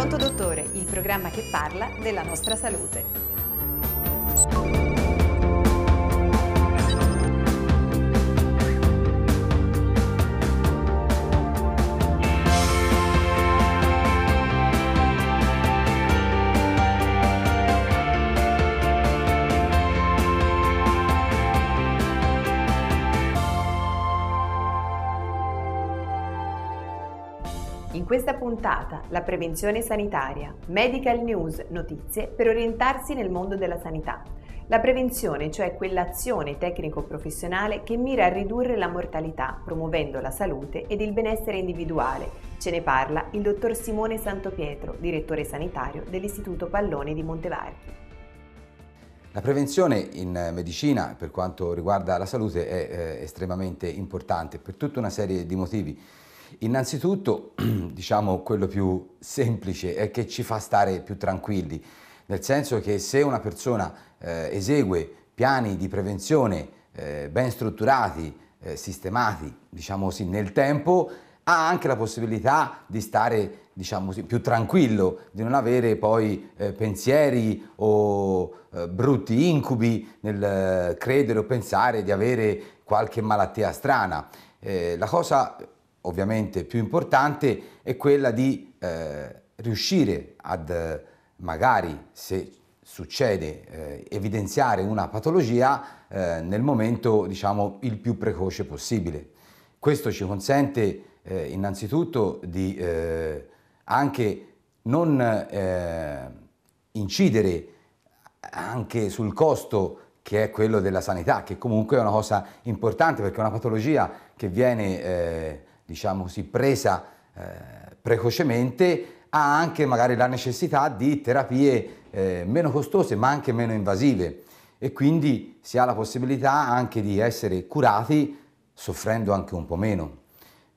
Pronto Dottore, il programma che parla della nostra salute. In questa puntata la prevenzione sanitaria, medical news, notizie per orientarsi nel mondo della sanità. La prevenzione, cioè quell'azione tecnico-professionale che mira a ridurre la mortalità, promuovendo la salute ed il benessere individuale. Ce ne parla il dottor Simone Santopietro, direttore sanitario dell'Istituto Pallone di Montevarchi. La prevenzione in medicina per quanto riguarda la salute è eh, estremamente importante per tutta una serie di motivi. Innanzitutto, diciamo, quello più semplice è che ci fa stare più tranquilli, nel senso che se una persona eh, esegue piani di prevenzione eh, ben strutturati, eh, sistemati, diciamo così, nel tempo, ha anche la possibilità di stare diciamo così, più tranquillo, di non avere poi eh, pensieri o eh, brutti incubi nel eh, credere o pensare di avere qualche malattia strana. Eh, la cosa ovviamente più importante è quella di eh, riuscire ad eh, magari se succede eh, evidenziare una patologia eh, nel momento diciamo il più precoce possibile. Questo ci consente eh, innanzitutto di eh, anche non incidere anche sul costo che è quello della sanità, che comunque è una cosa importante perché una patologia che viene diciamo così, presa eh, precocemente, ha anche magari la necessità di terapie eh, meno costose ma anche meno invasive e quindi si ha la possibilità anche di essere curati soffrendo anche un po' meno.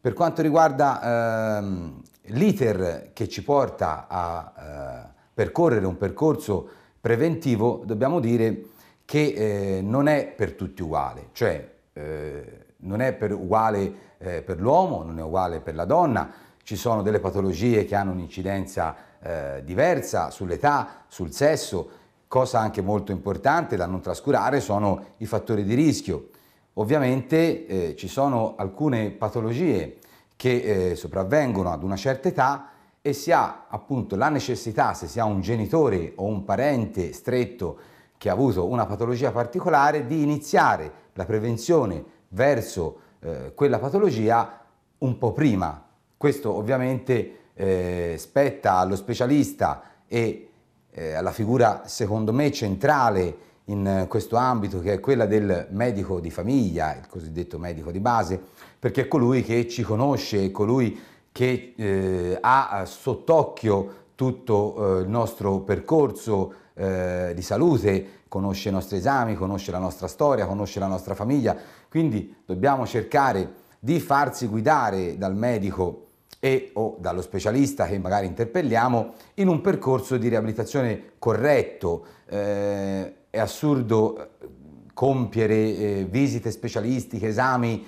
Per quanto riguarda ehm, l'iter che ci porta a eh, percorrere un percorso preventivo, dobbiamo dire che eh, non è per tutti uguale, cioè eh, non è per uguale eh, per l'uomo, non è uguale per la donna, ci sono delle patologie che hanno un'incidenza eh, diversa sull'età, sul sesso, cosa anche molto importante da non trascurare sono i fattori di rischio. Ovviamente eh, ci sono alcune patologie che eh, sopravvengono ad una certa età e si ha appunto la necessità, se si ha un genitore o un parente stretto che ha avuto una patologia particolare, di iniziare la prevenzione verso eh, quella patologia un po' prima. Questo ovviamente eh, spetta allo specialista e eh, alla figura secondo me centrale in questo ambito che è quella del medico di famiglia, il cosiddetto medico di base, perché è colui che ci conosce, è colui che eh, ha sott'occhio tutto eh, il nostro percorso eh, di salute, conosce i nostri esami, conosce la nostra storia, conosce la nostra famiglia, quindi dobbiamo cercare di farsi guidare dal medico e o dallo specialista che magari interpelliamo in un percorso di riabilitazione corretto. Eh, è assurdo eh, compiere eh, visite specialistiche, esami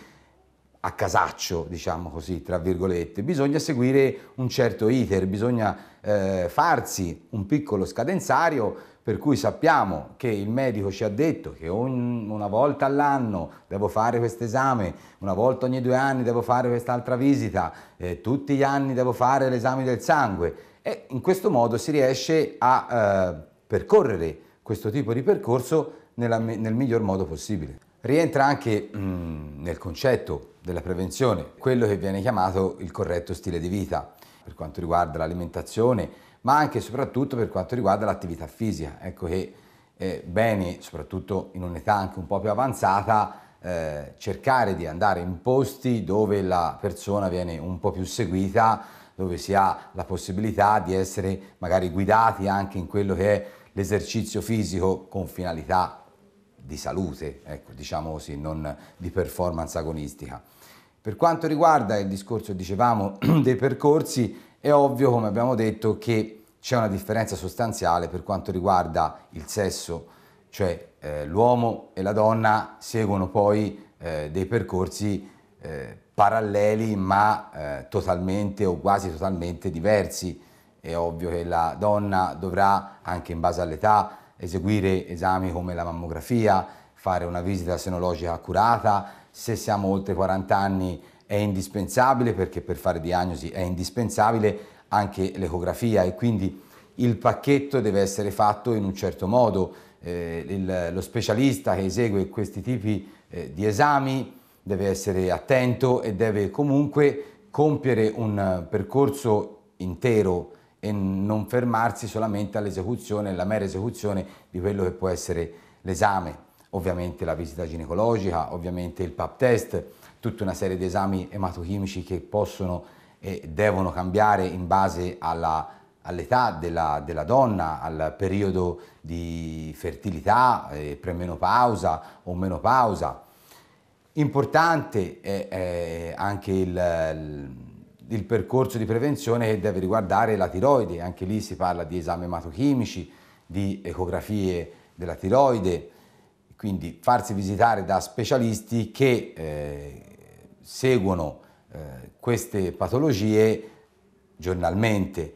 a casaccio, diciamo così, tra virgolette, bisogna seguire un certo iter, bisogna eh, farsi un piccolo scadenzario per cui sappiamo che il medico ci ha detto che ogni, una volta all'anno devo fare questo esame, una volta ogni due anni devo fare quest'altra visita, eh, tutti gli anni devo fare l'esame del sangue e in questo modo si riesce a eh, percorrere questo tipo di percorso nella, nel miglior modo possibile. Rientra anche mh, mm, nel concetto della prevenzione, quello che viene chiamato il corretto stile di vita per quanto riguarda l'alimentazione, ma anche e soprattutto per quanto riguarda l'attività fisica. Ecco che è eh, bene, soprattutto in un'età anche un po' più avanzata, eh, cercare di andare in posti dove la persona viene un po' più seguita, dove si ha la possibilità di essere magari guidati anche in quello che è l'esercizio fisico con finalità di salute, ecco, diciamo così, non di performance agonistica. Per quanto riguarda il discorso, dicevamo, dei percorsi, è ovvio, come abbiamo detto, che c'è una differenza sostanziale per quanto riguarda il sesso, cioè eh, l'uomo e la donna seguono poi eh, dei percorsi eh, paralleli ma eh, totalmente o quasi totalmente diversi. È ovvio che la donna dovrà, anche in base all'età, eseguire esami come la mammografia, fare una visita senologica accurata, se siamo oltre 40 anni è indispensabile perché per fare diagnosi è indispensabile anche l'ecografia e quindi il pacchetto deve essere fatto in un certo modo. Eh, il, lo specialista che esegue questi tipi eh, di esami deve essere attento e deve comunque compiere un eh, percorso intero e non fermarsi solamente all'esecuzione, alla mera esecuzione di quello che può essere l'esame ovviamente la visita ginecologica, ovviamente il pap test, tutta una serie di esami ematochimici che possono e devono cambiare in base alla, all'età della, della, donna, al periodo di fertilità, eh, premenopausa o menopausa. Importante è, è anche il, il percorso di prevenzione che deve riguardare la tiroide, anche lì si parla di esami ematochimici, di ecografie della tiroide, quindi farsi visitare da specialisti che eh, seguono eh, queste patologie giornalmente.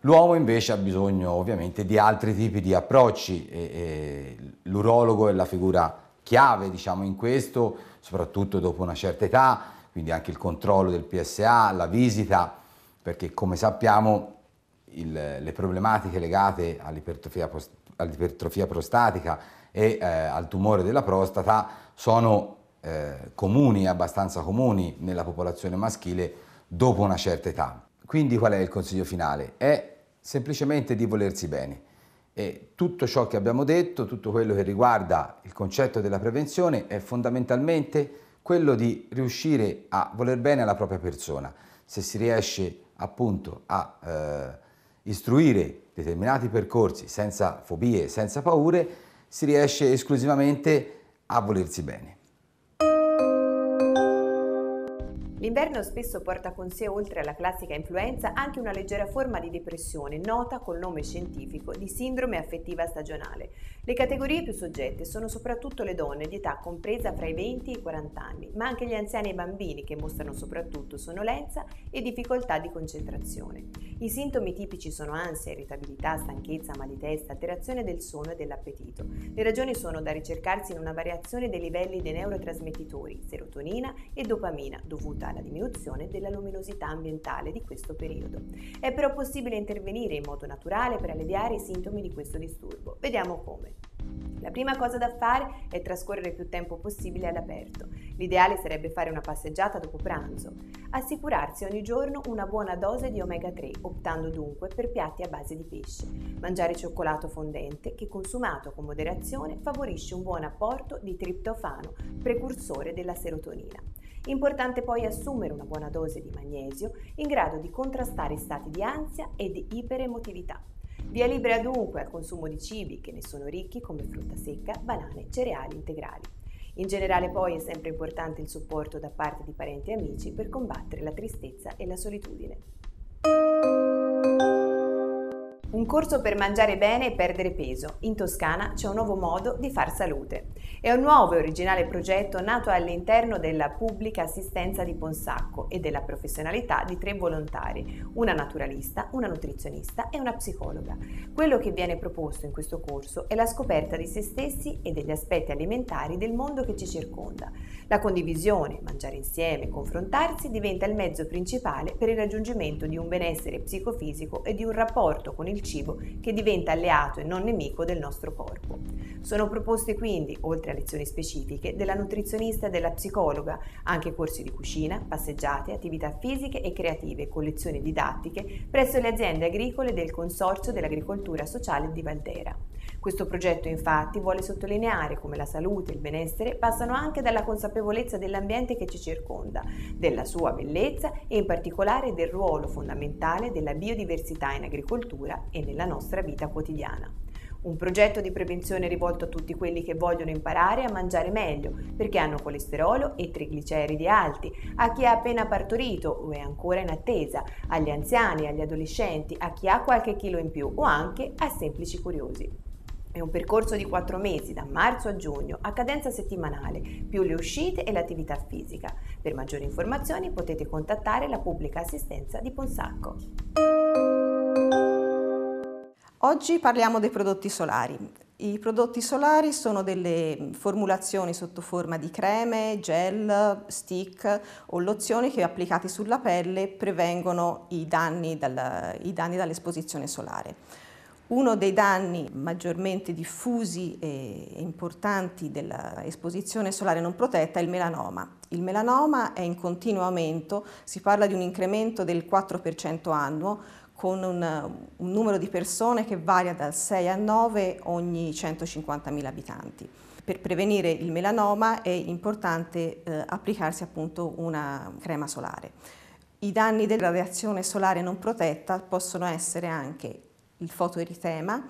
L'uomo invece ha bisogno ovviamente di altri tipi di approcci e, e l'urologo è la figura chiave diciamo, in questo, soprattutto dopo una certa età, quindi anche il controllo del PSA, la visita, perché come sappiamo il, le problematiche legate all'ipertrofia, all'ipertrofia prostatica e eh, al tumore della prostata sono eh, comuni, abbastanza comuni nella popolazione maschile dopo una certa età. Quindi qual è il consiglio finale? È semplicemente di volersi bene. E tutto ciò che abbiamo detto, tutto quello che riguarda il concetto della prevenzione è fondamentalmente quello di riuscire a voler bene alla propria persona. Se si riesce appunto a eh, istruire determinati percorsi senza fobie, senza paure, si riesce esclusivamente a volersi bene. L'inverno spesso porta con sé, oltre alla classica influenza, anche una leggera forma di depressione, nota col nome scientifico di sindrome affettiva stagionale. Le categorie più soggette sono soprattutto le donne di età compresa fra i 20 e i 40 anni, ma anche gli anziani e i bambini che mostrano soprattutto sonnolenza e difficoltà di concentrazione. I sintomi tipici sono ansia, irritabilità, stanchezza, mal di testa, alterazione del sonno e dell'appetito. Le ragioni sono da ricercarsi in una variazione dei livelli dei neurotrasmettitori, serotonina e dopamina, dovuta relativa alla diminuzione della luminosità ambientale di questo periodo. È però possibile intervenire in modo naturale per alleviare i sintomi di questo disturbo. Vediamo come. La prima cosa da fare è trascorrere più tempo possibile all'aperto. L'ideale sarebbe fare una passeggiata dopo pranzo. Assicurarsi ogni giorno una buona dose di omega 3, optando dunque per piatti a base di pesce. Mangiare cioccolato fondente che consumato con moderazione favorisce un buon apporto di triptofano, precursore della serotonina. Importante poi assumere una buona dose di magnesio in grado di contrastare stati di ansia e di iperemotività. Via libera dunque al consumo di cibi che ne sono ricchi come frutta secca, banane, cereali integrali. In generale poi è sempre importante il supporto da parte di parenti e amici per combattere la tristezza e la solitudine. Un corso per mangiare bene e perdere peso. In Toscana c'è un nuovo modo di far salute. È un nuovo e originale progetto nato all'interno della pubblica assistenza di Ponsacco e della professionalità di tre volontari, una naturalista, una nutrizionista e una psicologa. Quello che viene proposto in questo corso è la scoperta di se stessi e degli aspetti alimentari del mondo che ci circonda. La condivisione, mangiare insieme, confrontarsi diventa il mezzo principale per il raggiungimento di un benessere psicofisico e di un rapporto con il cibo che diventa alleato e non nemico del nostro corpo. Sono proposte quindi, oltre a lezioni specifiche, della nutrizionista e della psicologa, anche corsi di cucina, passeggiate, attività fisiche e creative, collezioni didattiche presso le aziende agricole del Consorzio dell'Agricoltura Sociale di Valdera. Questo progetto infatti vuole sottolineare come la salute e il benessere passano anche dalla consapevolezza dell'ambiente che ci circonda, della sua bellezza e in particolare del ruolo fondamentale della biodiversità in agricoltura e nella nostra vita quotidiana. Un progetto di prevenzione rivolto a tutti quelli che vogliono imparare a mangiare meglio perché hanno colesterolo e trigliceridi alti, a chi ha appena partorito o è ancora in attesa, agli anziani, agli adolescenti, a chi ha qualche chilo in più o anche a semplici curiosi. È un percorso di 4 mesi, da marzo a giugno, a cadenza settimanale, più le uscite e l'attività fisica. Per maggiori informazioni potete contattare la pubblica assistenza di Ponsacco. Oggi parliamo dei prodotti solari. I prodotti solari sono delle formulazioni sotto forma di creme, gel, stick o lozioni che applicati sulla pelle prevengono i danni, dal, i danni dall'esposizione solare. Uno dei danni maggiormente diffusi e importanti dell'esposizione solare non protetta è il melanoma. Il melanoma è in continuo aumento, si parla di un incremento del 4% annuo, con un, un, numero di persone che varia dal 6 a 9 ogni 150.000 abitanti. Per prevenire il melanoma è importante eh, applicarsi appunto una crema solare. I danni della radiazione solare non protetta possono essere anche il fotoeritema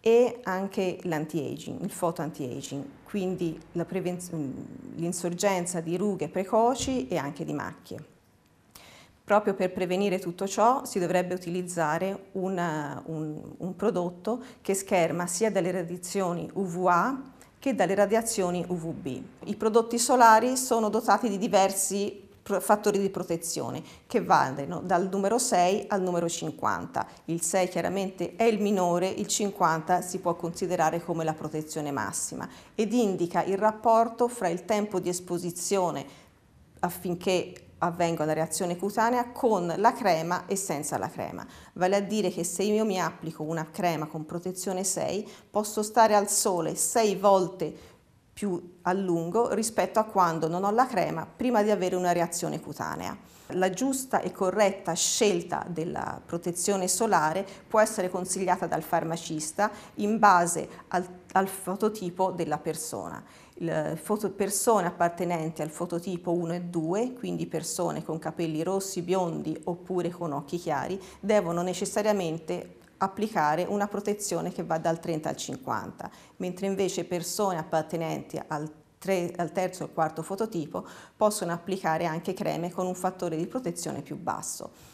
e anche l'anti-aging, il fotoanti-aging, quindi mm, l'insorgenza di rughe precoci e anche di macchie. Proprio per prevenire tutto ciò si dovrebbe utilizzare una, un, un prodotto che scherma sia dalle radiazioni UVA che dalle radiazioni UVB. I prodotti solari sono dotati di diversi fattori di protezione che vanno dal numero 6 al numero 50. Il 6 chiaramente è il minore, il 50 si può considerare come la protezione massima ed indica il rapporto fra il tempo di esposizione affinché avvenga la reazione cutanea con la crema e senza la crema. Vale a dire che se io mi applico una crema con protezione 6 posso stare al sole 6 volte più a lungo rispetto a quando non ho la crema prima di avere una reazione cutanea. La giusta e corretta scelta della protezione solare può essere consigliata dal farmacista in base al, al fototipo della persona. Il, foto, persone appartenenti al fototipo 1 e 2, quindi persone con capelli rossi, biondi oppure con occhi chiari, devono necessariamente applicare una protezione che va dal 30 al 50, mentre invece persone appartenenti al, tre, al terzo e quarto fototipo possono applicare anche creme con un fattore di protezione più basso.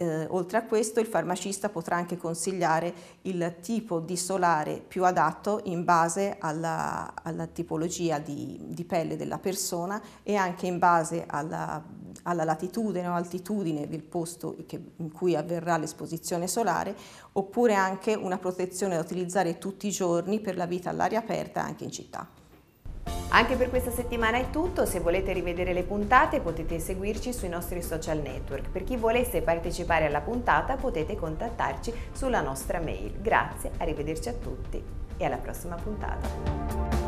Eh, oltre a questo il farmacista potrà anche consigliare il tipo di solare più adatto in base alla, alla tipologia di, di, pelle della persona e anche in base alla alla latitudine o altitudine del posto in cui avverrà l'esposizione solare, oppure anche una protezione da utilizzare tutti i giorni per la vita all'aria aperta anche in città. Anche per questa settimana è tutto, se volete rivedere le puntate potete seguirci sui nostri social network. Per chi volesse partecipare alla puntata potete contattarci sulla nostra mail. Grazie, arrivederci a tutti e alla prossima puntata.